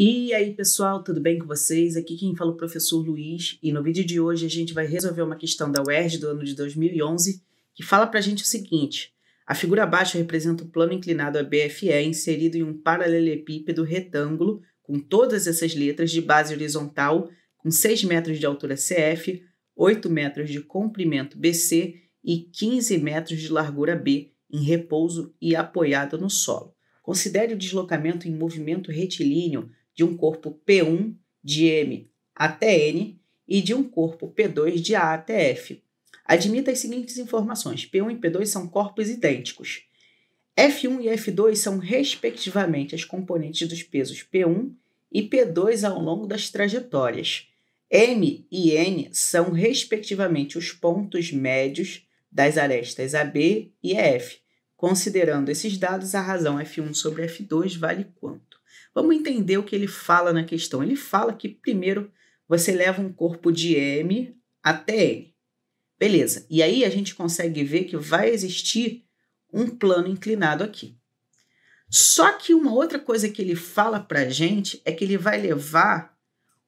E aí, pessoal, tudo bem com vocês? Aqui quem fala é o professor Luiz, e no vídeo de hoje a gente vai resolver uma questão da UERJ do ano de 2011 que fala pra gente o seguinte: a figura abaixo representa o plano inclinado ABFE inserido em um paralelepípedo retângulo com todas essas letras de base horizontal, com 6 metros de altura CF, 8 metros de comprimento BC e 15 metros de largura B, em repouso e apoiado no solo. Considere o deslocamento em movimento retilíneo de um corpo P1 de M até N e de um corpo P2 de A até F. Admita as seguintes informações: P1 e P2 são corpos idênticos. F1 e F2 são, respectivamente, as componentes dos pesos P1 e P2 ao longo das trajetórias. M e N são, respectivamente, os pontos médios das arestas AB e EF. Considerando esses dados, a razão F1 sobre F2 vale quanto? Vamos entender o que ele fala na questão. Ele fala que primeiro você leva um corpo de M até N. Beleza. E aí a gente consegue ver que vai existir um plano inclinado aqui. Só que uma outra coisa que ele fala para a gente é que ele vai levar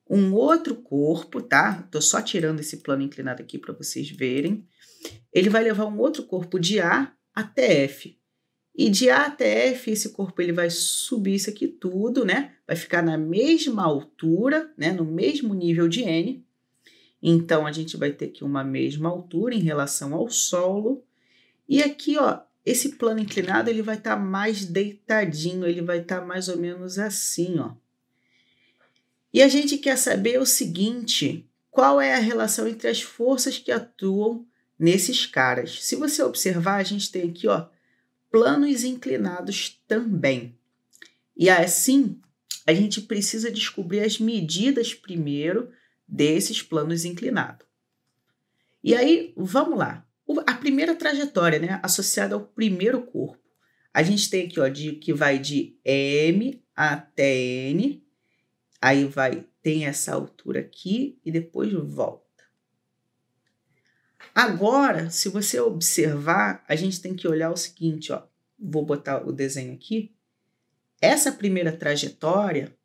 um outro corpo, tá? Estou só tirando esse plano inclinado aqui para vocês verem. Ele vai levar um outro corpo de A até F. E de A até F, esse corpo ele vai subir isso aqui tudo, né? Vai ficar na mesma altura, né? No mesmo nível de N. Então, a gente vai ter aqui uma mesma altura em relação ao solo. E aqui, ó, esse plano inclinado, ele vai estar tá mais deitadinho, ele vai estar tá mais ou menos assim, ó. E a gente quer saber o seguinte, qual é a relação entre as forças que atuam nesses caras? Se você observar, a gente tem aqui, ó, planos inclinados também. E assim, a gente precisa descobrir as medidas primeiro desses planos inclinados. E aí, vamos lá. A primeira trajetória, né, associada ao primeiro corpo. A gente tem aqui, ó, de, que vai de M até N, aí vai, tem essa altura aqui e depois volta. Agora, se você observar, a gente tem que olhar o seguinte, ó. Vou botar o desenho aqui. Essa primeira trajetória,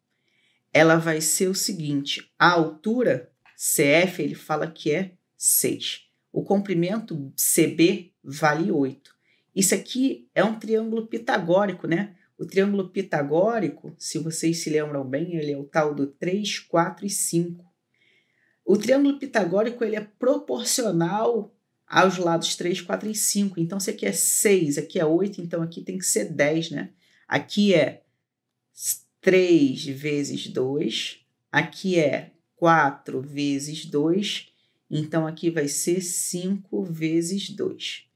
ela vai ser o seguinte, a altura CF, ele fala que é 6. O comprimento CB vale 8. Isso aqui é um triângulo pitagórico, né? O triângulo pitagórico, se vocês se lembram bem, ele é o tal do 3, 4 e 5. O triângulo pitagórico ele é proporcional aos lados 3, 4 e 5. Então, se aqui é 6, aqui é 8, então aqui tem que ser 10, né? Aqui é 3 vezes 2, aqui é 4 vezes 2, então aqui vai ser 5 vezes 2.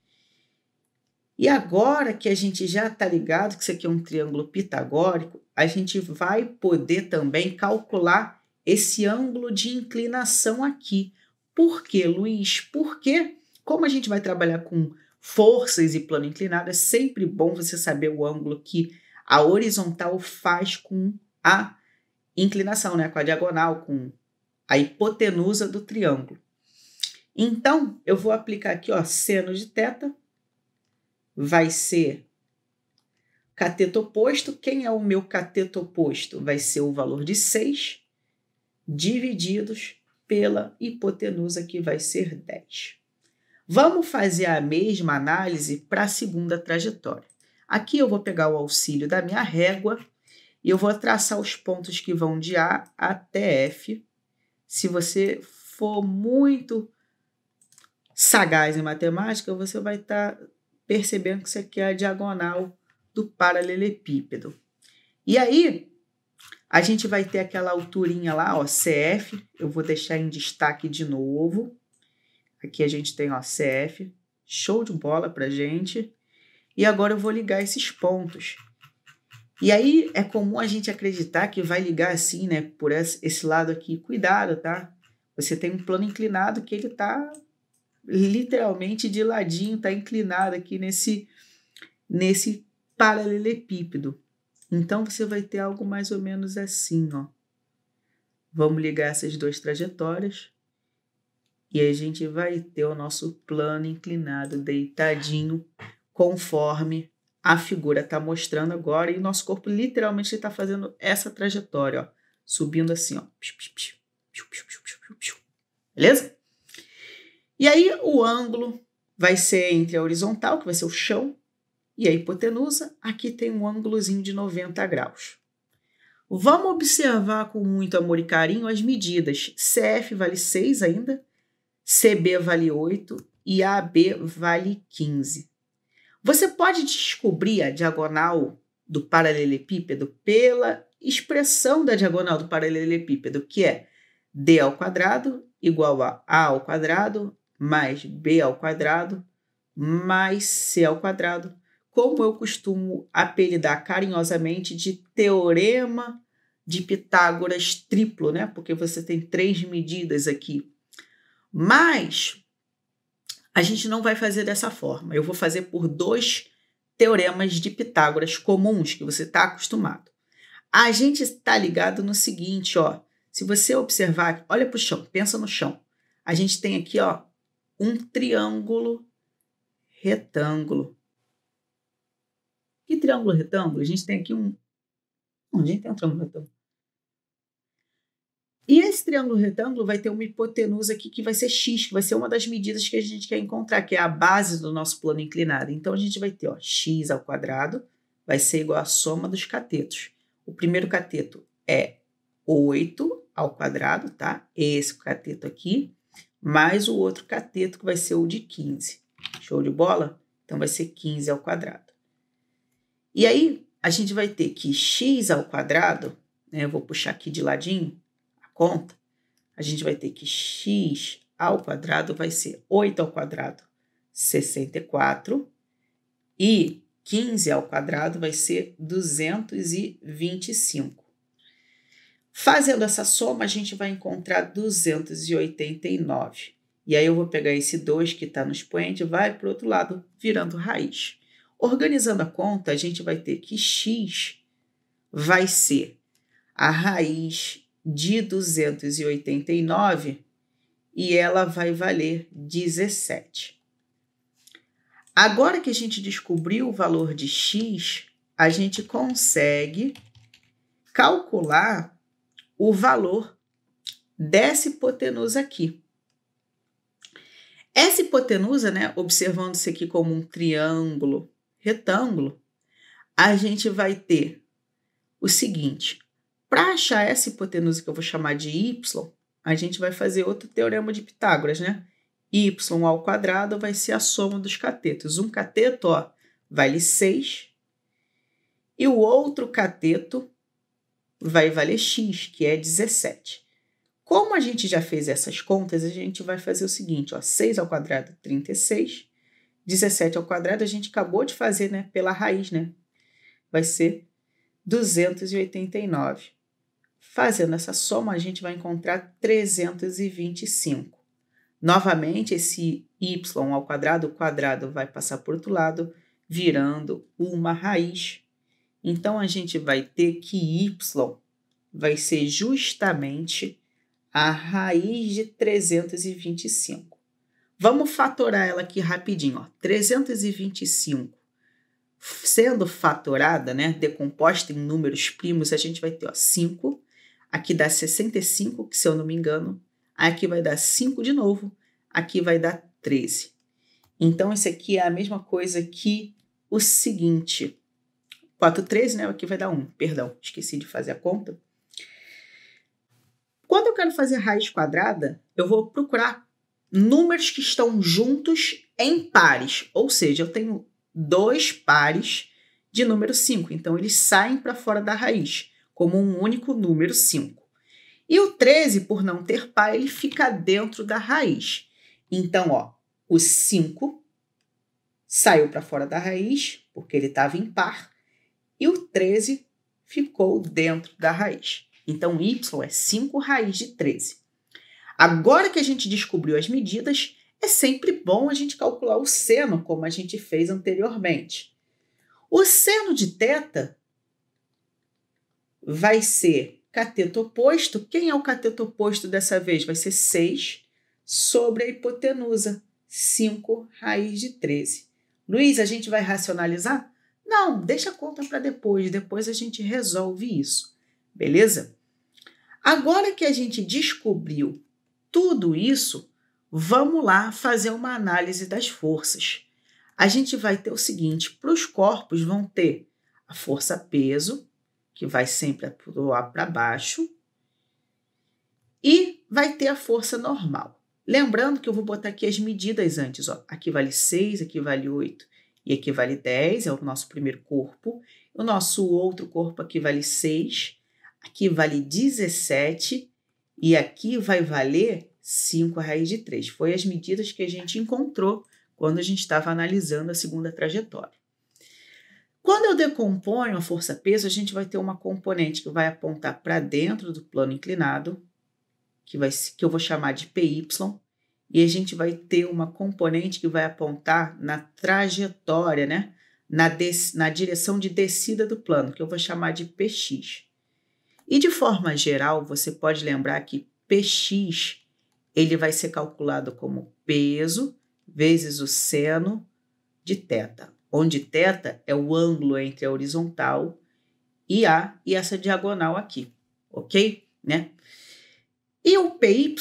E agora que a gente já está ligado que isso aqui é um triângulo pitagórico, a gente vai poder também calcular esse ângulo de inclinação aqui. Por quê, Luiz? Porque, como a gente vai trabalhar com forças e plano inclinado, é sempre bom você saber o ângulo que a horizontal faz com a inclinação, né? com a diagonal, com a hipotenusa do triângulo. Então, eu vou aplicar aqui, ó, seno de teta vai ser cateto oposto. Quem é o meu cateto oposto? Vai ser o valor de 6 divididos pela hipotenusa, que vai ser 10. Vamos fazer a mesma análise para a segunda trajetória. Aqui eu vou pegar o auxílio da minha régua e eu vou traçar os pontos que vão de A até F. Se você for muito sagaz em matemática, você vai estar tá percebendo que isso aqui é a diagonal do paralelepípedo. E aí, a gente vai ter aquela alturinha lá, ó, CF, eu vou deixar em destaque de novo. Aqui a gente tem, ó, CF, show de bola pra gente. E agora eu vou ligar esses pontos. E aí é comum a gente acreditar que vai ligar assim, né, por esse lado aqui. Cuidado, tá? Você tem um plano inclinado que ele tá literalmente de ladinho, tá inclinado aqui nesse nesse paralelepípedo. Então você vai ter algo mais ou menos assim, ó. Vamos ligar essas duas trajetórias e a gente vai ter o nosso plano inclinado, deitadinho, conforme a figura está mostrando agora. E o nosso corpo literalmente está fazendo essa trajetória, ó, subindo assim, ó. Beleza? E aí o ângulo vai ser entre a horizontal, que vai ser o chão, e a hipotenusa, aqui tem um ângulozinho de 90 graus. Vamos observar com muito amor e carinho as medidas. CF vale 6 ainda, CB vale 8 e AB vale 15. Você pode descobrir a diagonal do paralelepípedo pela expressão da diagonal do paralelepípedo, que é d ao quadrado igual a a ao quadrado mais b ao quadrado mais c ao quadrado como eu costumo apelidar carinhosamente de teorema de Pitágoras triplo, né? Porque você tem três medidas aqui. Mas a gente não vai fazer dessa forma. Eu vou fazer por dois teoremas de Pitágoras comuns que você está acostumado. A gente está ligado no seguinte, ó. Se você observar, olha para o chão, pensa no chão. A gente tem aqui, ó, um triângulo retângulo. Que triângulo retângulo? A gente tem aqui um. onde a gente tem um triângulo retângulo. E esse triângulo retângulo vai ter uma hipotenusa aqui que vai ser x, que vai ser uma das medidas que a gente quer encontrar, que é a base do nosso plano inclinado. Então a gente vai ter ó, x ao quadrado vai ser igual à soma dos catetos. O primeiro cateto é 8 ao quadrado, tá? Esse cateto aqui, mais o outro cateto que vai ser o de 15. Show de bola? Então vai ser 15 ao quadrado. E aí a gente vai ter que x ao quadrado, né, eu vou puxar aqui de ladinho a conta, a gente vai ter que x ao quadrado vai ser 8 ao quadrado, 64, e 15 ao quadrado vai ser 225. Fazendo essa soma, a gente vai encontrar 289. E aí eu vou pegar esse 2 que está no expoente, vai para o outro lado, virando raiz. Organizando a conta, a gente vai ter que x vai ser a raiz de 289 e ela vai valer 17. Agora que a gente descobriu o valor de x, a gente consegue calcular o valor dessa hipotenusa aqui. Essa hipotenusa, né, observando-se aqui como um triângulo retângulo, a gente vai ter o seguinte: para achar essa hipotenusa que eu vou chamar de y, a gente vai fazer outro teorema de Pitágoras, né? y ao quadrado vai ser a soma dos catetos. Um cateto, ó, vale 6, e o outro cateto vai valer x, que é 17. Como a gente já fez essas contas, a gente vai fazer o seguinte, ó, 6 ao quadrado, 36, 17 ao quadrado, a gente acabou de fazer né, pela raiz, né? Vai ser 289. Fazendo essa soma, a gente vai encontrar 325. Novamente, esse y ao quadrado, o quadrado vai passar por outro lado, virando uma raiz. Então, a gente vai ter que y vai ser justamente a raiz de 325. Vamos fatorar ela aqui rapidinho, ó. 325 sendo fatorada, né, decomposta em números primos, a gente vai ter, ó, 5, aqui dá 65, que se eu não me engano, aqui vai dar 5 de novo, aqui vai dar 13. Então, isso aqui é a mesma coisa que o seguinte, 4, 13, né, aqui vai dar 1, perdão, esqueci de fazer a conta. Quando eu quero fazer raiz quadrada, eu vou procurar números que estão juntos em pares, ou seja, eu tenho dois pares de número 5, então eles saem para fora da raiz, como um único número 5. E o 13, por não ter par, ele fica dentro da raiz. Então, ó, o 5 saiu para fora da raiz, porque ele estava em par, e o 13 ficou dentro da raiz. Então, y é 5 raiz de 13. Agora que a gente descobriu as medidas, é sempre bom a gente calcular o seno, como a gente fez anteriormente. O seno de teta vai ser cateto oposto. Quem é o cateto oposto dessa vez? Vai ser 6 sobre a hipotenusa, 5 raiz de 13. Luiz, a gente vai racionalizar? Não, deixa a conta para depois, depois a gente resolve isso, beleza? Agora que a gente descobriu tudo isso, vamos lá fazer uma análise das forças. A gente vai ter o seguinte: para os corpos vão ter a força peso, que vai sempre para baixo, e vai ter a força normal. Lembrando que eu vou botar aqui as medidas antes, ó. Aqui vale 6, aqui vale 8 e aqui vale 10, é o nosso primeiro corpo. O nosso outro corpo aqui vale 6, aqui vale 17 e aqui vai valer 5 raiz de 3. Foi as medidas que a gente encontrou quando a gente estava analisando a segunda trajetória. Quando eu decomponho a força-peso, a gente vai ter uma componente que vai apontar para dentro do plano inclinado, que, vai, que eu vou chamar de PY, e a gente vai ter uma componente que vai apontar na trajetória, né? na, des, na direção de descida do plano, que eu vou chamar de PX. E de forma geral, você pode lembrar que Px ele vai ser calculado como peso vezes o seno de teta, onde teta é o ângulo entre a horizontal e a e essa diagonal aqui, ok? Né? E o PY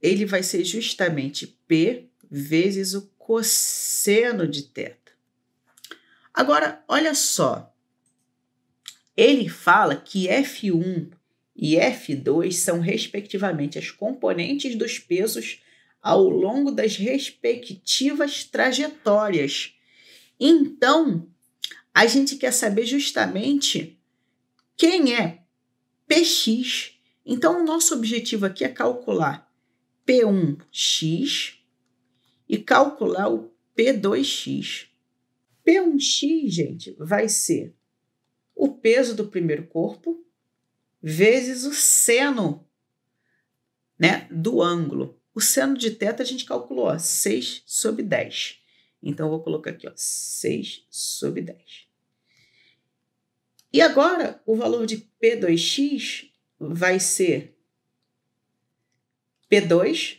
ele vai ser justamente P vezes o cosseno de teta. Agora, olha só, ele fala que F1 e F2 são, respectivamente, as componentes dos pesos ao longo das respectivas trajetórias. Então, a gente quer saber justamente quem é PX. Então, o nosso objetivo aqui é calcular P1x e calcular o P2x. P1x, gente, vai ser o peso do primeiro corpo vezes o seno né, do ângulo. O seno de teta a gente calculou ó, 6 sobre 10. Então, eu vou colocar aqui ó, 6 sobre 10. E agora, o valor de P2x vai ser P2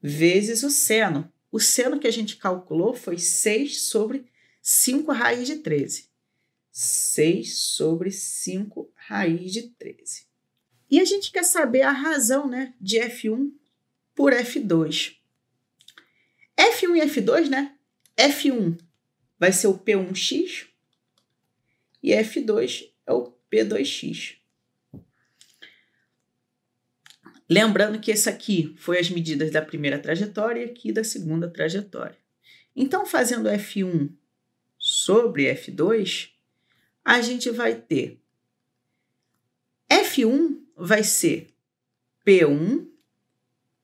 vezes o seno. O seno que a gente calculou foi 6 sobre 5 raiz de 13. 6 sobre 5 raiz de 13. E a gente quer saber a razão né, de F1 por F2. F1 e F2, né? F1 vai ser o P1x e F2 é o P2x. Lembrando que esse aqui foi as medidas da primeira trajetória e aqui da segunda trajetória. Então, fazendo F1 sobre F2, a gente vai ter F1 vai ser P1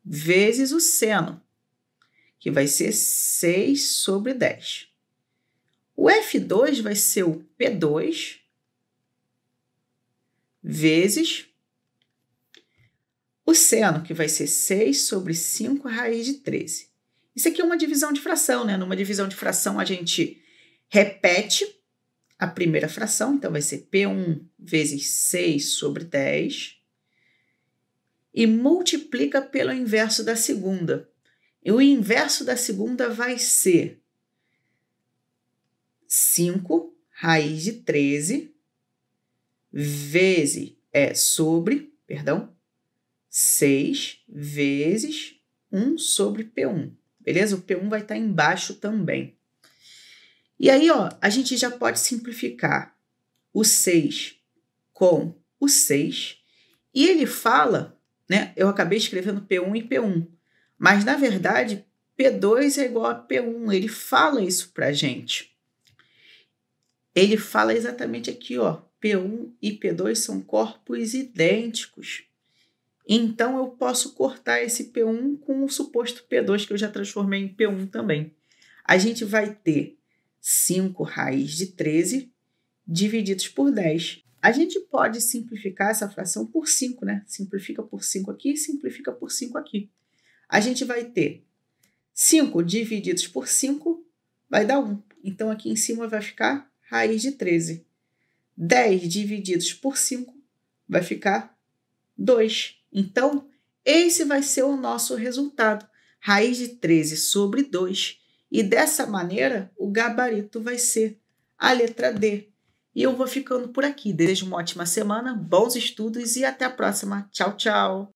vezes o seno, que vai ser 6 sobre 10. O F2 vai ser o P2 vezes o seno, que vai ser 6 sobre 5 raiz de 13. Isso aqui é uma divisão de fração, né? Numa divisão de fração, a gente repete a primeira fração, então vai ser P1 vezes 6 sobre 10, e multiplica pelo inverso da segunda. E o inverso da segunda vai ser 5 raiz de 13 vezes é sobre, perdão, 6 vezes 1 sobre P1. Beleza? O P1 vai estar embaixo também. E aí, ó, a gente já pode simplificar o 6 com o 6. E ele fala, né? Eu acabei escrevendo P1 e P1, mas na verdade P2 é igual a P1. Ele fala isso pra gente. Ele fala exatamente aqui, ó. P1 e P2 são corpos idênticos. Então eu posso cortar esse P1 com o suposto P2 que eu já transformei em P1 também. A gente vai ter 5 raiz de 13 divididos por 10. A gente pode simplificar essa fração por 5, né? Simplifica por 5 aqui e simplifica por 5 aqui. A gente vai ter 5 divididos por 5 vai dar 1. Então aqui em cima vai ficar raiz de 13. 10 divididos por 5 vai ficar 2. Então, esse vai ser o nosso resultado. Raiz de 13 sobre 2 e dessa maneira, o gabarito vai ser a letra D. E eu vou ficando por aqui. Desejo uma ótima semana, bons estudos e até a próxima. Tchau, tchau!